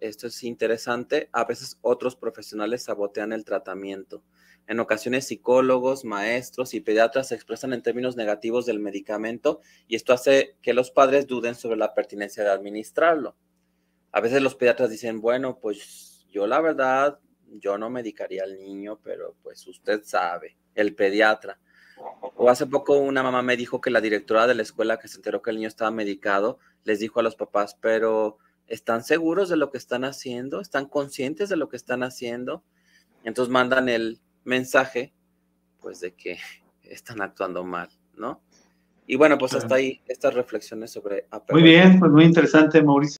esto es interesante, a veces otros profesionales sabotean el tratamiento. En ocasiones psicólogos, maestros y pediatras se expresan en términos negativos del medicamento y esto hace que los padres duden sobre la pertinencia de administrarlo. A veces los pediatras dicen, bueno, pues yo la verdad, yo no medicaría al niño, pero pues usted sabe, el pediatra. O hace poco una mamá me dijo que la directora de la escuela que se enteró que el niño estaba medicado, les dijo a los papás, pero están seguros de lo que están haciendo, están conscientes de lo que están haciendo, entonces mandan el mensaje, pues, de que están actuando mal, ¿no? Y bueno, pues hasta ahí estas reflexiones sobre Muy bien, pues muy interesante, Mauricio.